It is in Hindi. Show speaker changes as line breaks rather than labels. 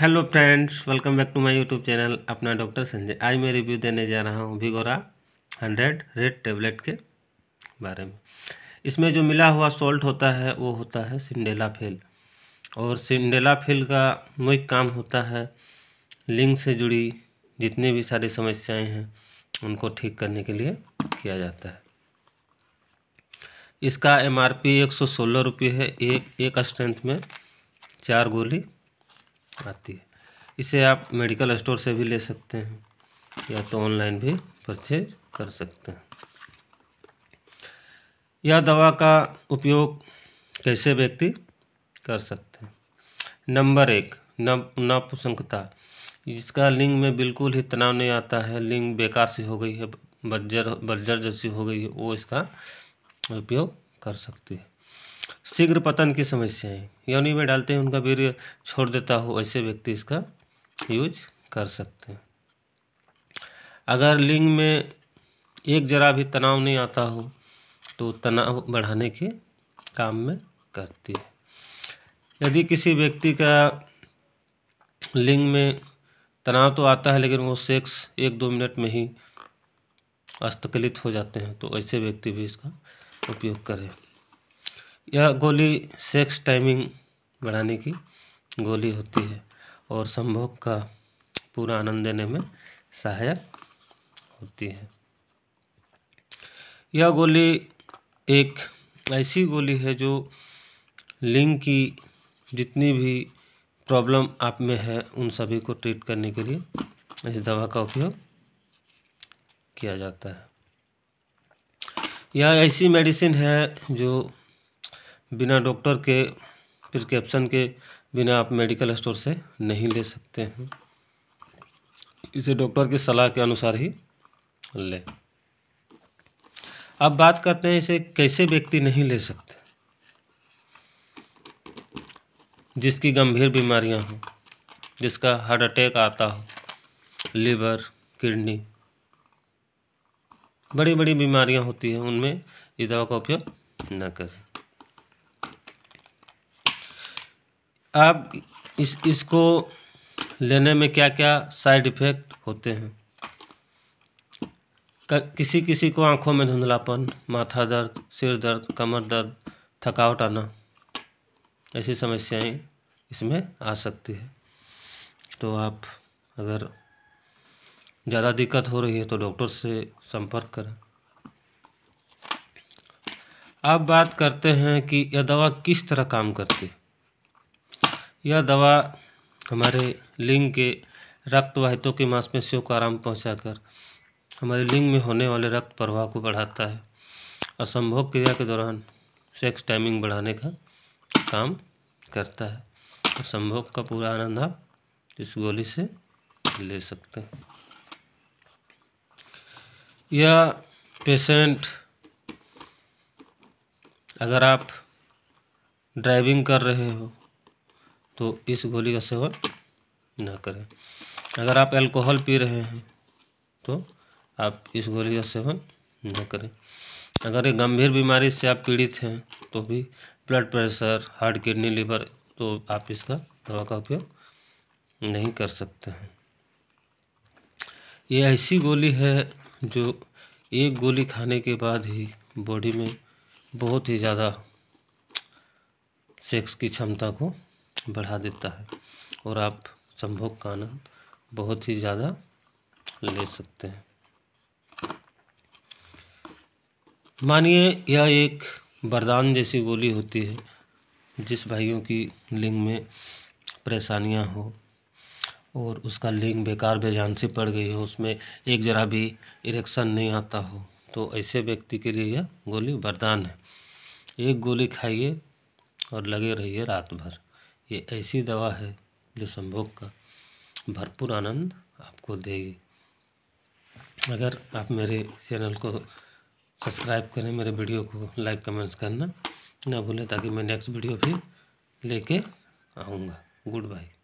hello friends welcome back to my YouTube channel अपना डॉक्टर संजय आज मैं रिव्यू देने जा रहा हूँ भिगोरा हंड्रेड रेड टेबलेट के बारे में इसमें जो मिला हुआ सॉल्ट होता है वो होता है सिंडेला फेल और सिंडेला फेल का मुख्य काम होता है लिंग से जुड़ी जितनी भी सारी समस्याएँ हैं उनको ठीक करने के लिए किया जाता है इसका एम आर पी एक सौ सोलह रुपये है एक एक स्ट्रेंथ में चार गोली आती है इसे आप मेडिकल स्टोर से भी ले सकते हैं या तो ऑनलाइन भी परचेज कर सकते हैं यह दवा का उपयोग कैसे व्यक्ति कर सकते हैं नंबर एक नापुसंकता जिसका लिंग में बिल्कुल ही तनाव नहीं आता है लिंग बेकार सी हो गई है बज्जर बर्जर जैसी हो गई है वो इसका उपयोग कर सकती है शीघ्र पतन की समस्याएं योनि में डालते हैं उनका वीर छोड़ देता हो ऐसे व्यक्ति इसका यूज कर सकते हैं अगर लिंग में एक जरा भी तनाव नहीं आता हो तो तनाव बढ़ाने के काम में करती है यदि किसी व्यक्ति का लिंग में तनाव तो आता है लेकिन वो सेक्स एक दो मिनट में ही अस्तकलित हो जाते हैं तो ऐसे व्यक्ति भी इसका उपयोग करें यह गोली सेक्स टाइमिंग बढ़ाने की गोली होती है और संभोग का पूरा आनंद देने में सहायक होती है यह गोली एक ऐसी गोली है जो लिंग की जितनी भी प्रॉब्लम आप में है उन सभी को ट्रीट करने के लिए इस दवा का उपयोग किया जाता है यह ऐसी मेडिसिन है जो बिना डॉक्टर के प्रिस्क्रिप्शन के बिना आप मेडिकल स्टोर से नहीं ले सकते हैं इसे डॉक्टर की सलाह के अनुसार ही ले अब बात करते हैं इसे कैसे व्यक्ति नहीं ले सकते जिसकी गंभीर बीमारियां हों जिसका हार्ट अटैक आता हो लीवर किडनी बड़ी बड़ी बीमारियां होती हैं उनमें इस दवा का उपयोग न करें अब इस इसको लेने में क्या क्या साइड इफ़ेक्ट होते हैं किसी किसी को आंखों में धुंधलापन माथा दर्द सिर दर्द कमर दर्द थकावट आना ऐसी समस्याएं इसमें आ सकती है तो आप अगर ज़्यादा दिक्कत हो रही है तो डॉक्टर से संपर्क करें अब बात करते हैं कि यह दवा किस तरह काम करती है यह दवा हमारे लिंग के रक्तवाहितों के मांसपेशियों को आराम पहुंचाकर हमारे लिंग में होने वाले रक्त प्रवाह को बढ़ाता है और संभोग क्रिया के दौरान सेक्स टाइमिंग बढ़ाने का काम करता है असंभोग संभोग का पूरा आनंद आप इस गोली से ले सकते हैं या पेशेंट अगर आप ड्राइविंग कर रहे हो तो इस गोली का सेवन ना करें अगर आप अल्कोहल पी रहे हैं तो आप इस गोली का सेवन न करें अगर ये गंभीर बीमारी से आप पीड़ित हैं तो भी blood pressure heart kidney liver तो आप इसका दवा का उपयोग नहीं कर सकते हैं ये ऐसी गोली है जो एक गोली खाने के बाद ही बॉडी में बहुत ही ज़्यादा सेक्स की क्षमता को बढ़ा देता है और आप संभोग का आनंद बहुत ही ज़्यादा ले सकते हैं मानिए यह एक वरदान जैसी गोली होती है जिस भाइयों की लिंग में परेशानियां हो और उसका लिंग बेकार बेजान से पड़ गई हो उसमें एक ज़रा भी इरेक्शन नहीं आता हो तो ऐसे व्यक्ति के लिए यह गोली वरदान है एक गोली खाइए और लगे रहिए रात भर ये ऐसी दवा है जो संभोग का भरपूर आनंद आपको देगी अगर आप मेरे चैनल को सब्सक्राइब करें मेरे वीडियो को लाइक कमेंट्स करना ना भूलें ताकि मैं नेक्स्ट वीडियो भी लेके आऊँगा गुड बाय